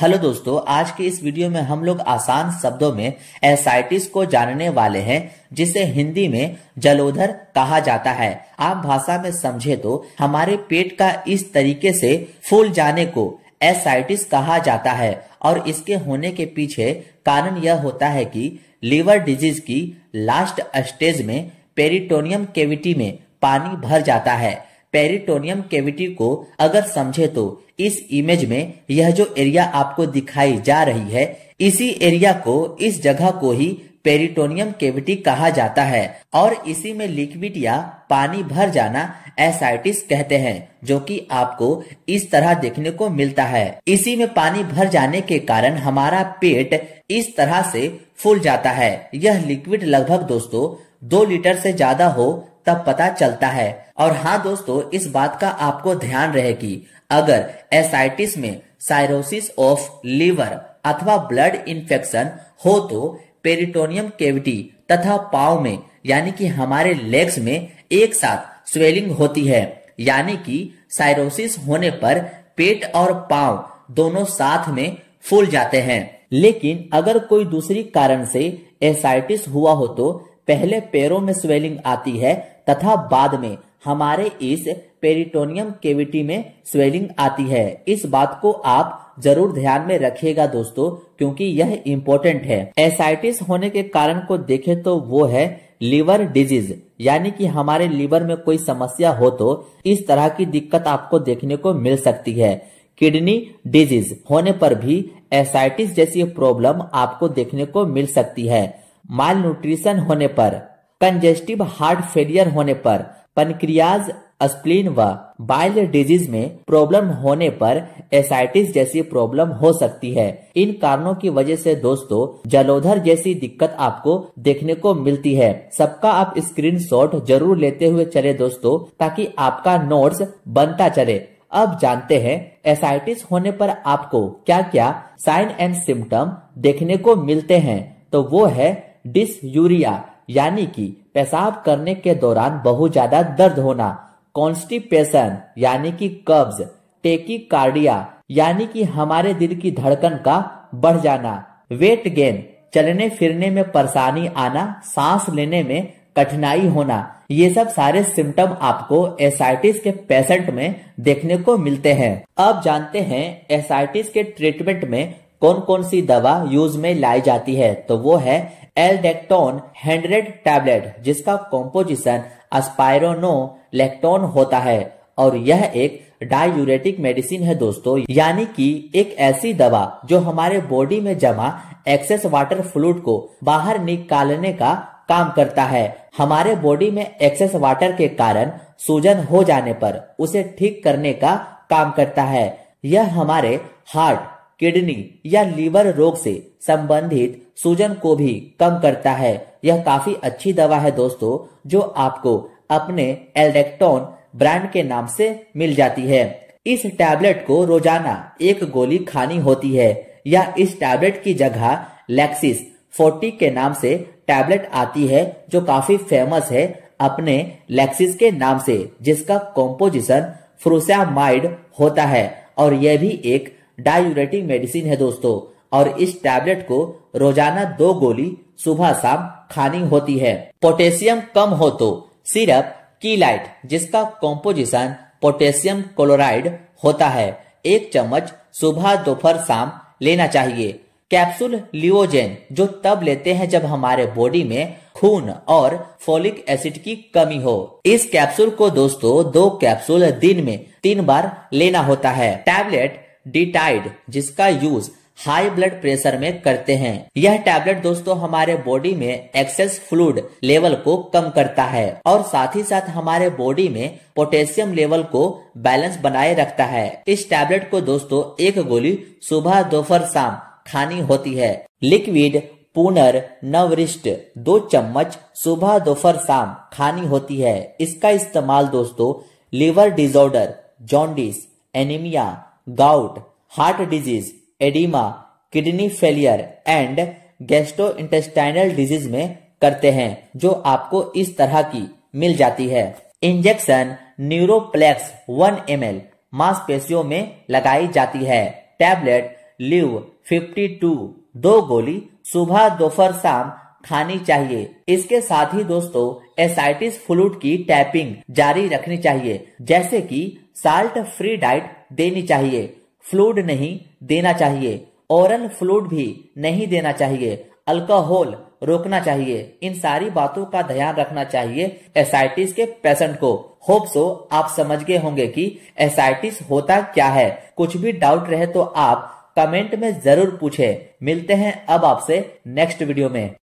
hello दोस्तों आज के इस वीडियो में हम लोग आसान शब्दों में एसाइटिस को जानने वाले हैं जिसे हिंदी में जलोधर कहा जाता है आप भाषा में समझे तो हमारे पेट का इस तरीके से फूल जाने को एसाइटिस कहा जाता है और इसके होने के पीछे कारण यह होता है कि लीवर डिजीज की लास्ट स्टेज में पेरिटोनियम केविटी में पानी भर जाता है पेरिटोनियम केविटी को अगर समझे तो इस इमेज में यह जो एरिया आपको दिखाई जा रही है इसी एरिया को इस जगह को ही पेरिटोनियम केविटी कहा जाता है और इसी में लिक्विड या पानी भर जाना एसाइटिस कहते हैं जो कि आपको इस तरह देखने को मिलता है इसी में पानी भर जाने के कारण हमारा पेट इस तरह से फूल जाता है यह लिक्विड लगभग दोस्तों दो लीटर से ज्यादा हो तब पता चलता है और हाँ दोस्तों इस बात का आपको ध्यान रहे कि अगर एसाइटिस में साइरोसिस ऑफ लीवर अथवा ब्लड इन्फेक्शन हो तो पेरिटोनियम केविटी तथा पाव में यानी कि हमारे लेग्स में एक साथ स्वेलिंग होती है यानी कि साइरोसिस होने पर पेट और पाव दोनों साथ में फूल जाते हैं लेकिन अगर कोई दूसरी कारण से एसाइटिस हुआ हो तो पहले पैरों में स्वेलिंग आती है तथा बाद में हमारे इस पेरिटोनियम केविटी में स्वेलिंग आती है इस बात को आप जरूर ध्यान में रखिएगा दोस्तों क्योंकि यह इम्पोर्टेंट है एसाइटिस होने के कारण को देखे तो वो है लीवर डिजीज यानी कि हमारे लीवर में कोई समस्या हो तो इस तरह की दिक्कत आपको देखने को मिल सकती है किडनी डिजीज होने पर भी एसाइटिस जैसी प्रॉब्लम आपको देखने को मिल सकती है माल न्यूट्रिशन होने पर कंजेस्टिव हार्ट फेलियर होने पर पनक्रियाज स्प्लीन व बाइल डिजीज में प्रॉब्लम होने पर एसाइटिस जैसी प्रॉब्लम हो सकती है इन कारणों की वजह से दोस्तों जलोधर जैसी दिक्कत आपको देखने को मिलती है सबका आप स्क्रीनशॉट जरूर लेते हुए चले दोस्तों ताकि आपका नोट्स बनता चले अब जानते हैं एसाइटिस होने पर आपको क्या क्या साइन एंड सिम्टम देखने को मिलते हैं तो वो है डिस यूरिया यानी कि पेशाब करने के दौरान बहुत ज्यादा दर्द होना कॉन्स्टिपेशन यानी कि कब्ज टेकी कार्डिया यानी कि हमारे दिल की धड़कन का बढ़ जाना वेट गेन चलने फिरने में परेशानी आना सांस लेने में कठिनाई होना ये सब सारे सिम्टम आपको एसाइटिस के पेशेंट में देखने को मिलते हैं अब जानते हैं एसाइटिस के ट्रीटमेंट में कौन कौन सी दवा यूज में लाई जाती है तो वो है एलडेक्टोन हंड्रेड टैबलेट जिसका कॉम्पोजिशन अस्पायरोनोलेक्टोन होता है और यह एक डायूरेटिक मेडिसिन है दोस्तों यानी कि एक ऐसी दवा जो हमारे बॉडी में जमा एक्सेस वाटर फ्लूड को बाहर निकालने का काम करता है हमारे बॉडी में एक्सेस वाटर के कारण सूजन हो जाने पर उसे ठीक करने का काम करता है यह हमारे हार्ट किडनी या लीवर रोग से संबंधित सूजन को भी कम करता है यह काफी अच्छी दवा है दोस्तों जो आपको अपने एल्डेक्टोन ब्रांड के नाम से मिल जाती है इस टैबलेट को रोजाना एक गोली खानी होती है या इस टैबलेट की जगह लेक्सिस 40 के नाम से टैबलेट आती है जो काफी फेमस है अपने लेक्सिस के नाम से जिसका कॉम्पोजिशन फ्रूसियामाइड होता है और यह भी एक डायूरेटिक मेडिसिन है दोस्तों और इस टैबलेट को रोजाना दो गोली सुबह शाम खानी होती है पोटेशियम कम हो तो सिरप की लाइट जिसका कॉम्पोजिशन पोटेशियम क्लोराइड होता है एक चम्मच सुबह दोपहर शाम लेना चाहिए कैप्सूल लियोजेन जो तब लेते हैं जब हमारे बॉडी में खून और फोलिक एसिड की कमी हो इस कैप्सूल को दोस्तों दो कैप्सूल दिन में तीन बार लेना होता है टैबलेट डिटाइड जिसका यूज हाई ब्लड प्रेशर में करते हैं यह टैबलेट दोस्तों हमारे बॉडी में एक्सेस फ्लूड लेवल को कम करता है और साथ ही साथ हमारे बॉडी में पोटेशियम लेवल को बैलेंस बनाए रखता है इस टैबलेट को दोस्तों एक गोली सुबह दोपहर शाम खानी होती है लिक्विड पुनर नवरिष्ट दो चम्मच सुबह दोपहर शाम खानी होती है इसका इस्तेमाल दोस्तों liver disorder jaundice anaemia gout heart disease oedema kidney failure and intestinal disease में करते हैं जो आपको इस तरह की मिल जाती है इंजेक्शन न्यूरोप्लेक्स 1 एम एल मांसपेशियों में लगाई जाती है टैबलेट लिव 52 दो गोली सुबह दोपहर शाम खानी चाहिए इसके साथ ही दोस्तों एसाइटिस फ्लूड की टैपिंग जारी रखनी चाहिए जैसे कि साल्ट फ्री डाइट देनी चाहिए फ्लूड नहीं देना चाहिए ओरल फ्लूड भी नहीं देना चाहिए अल्कोहल रोकना चाहिए इन सारी बातों का ध्यान रखना चाहिए एसाइटिस के पेशेंट को होप सो आप समझ गए होंगे कि एसाइटिस होता क्या है कुछ भी डाउट रहे तो आप कमेंट में जरूर पूछे मिलते हैं अब आपसे नेक्स्ट वीडियो में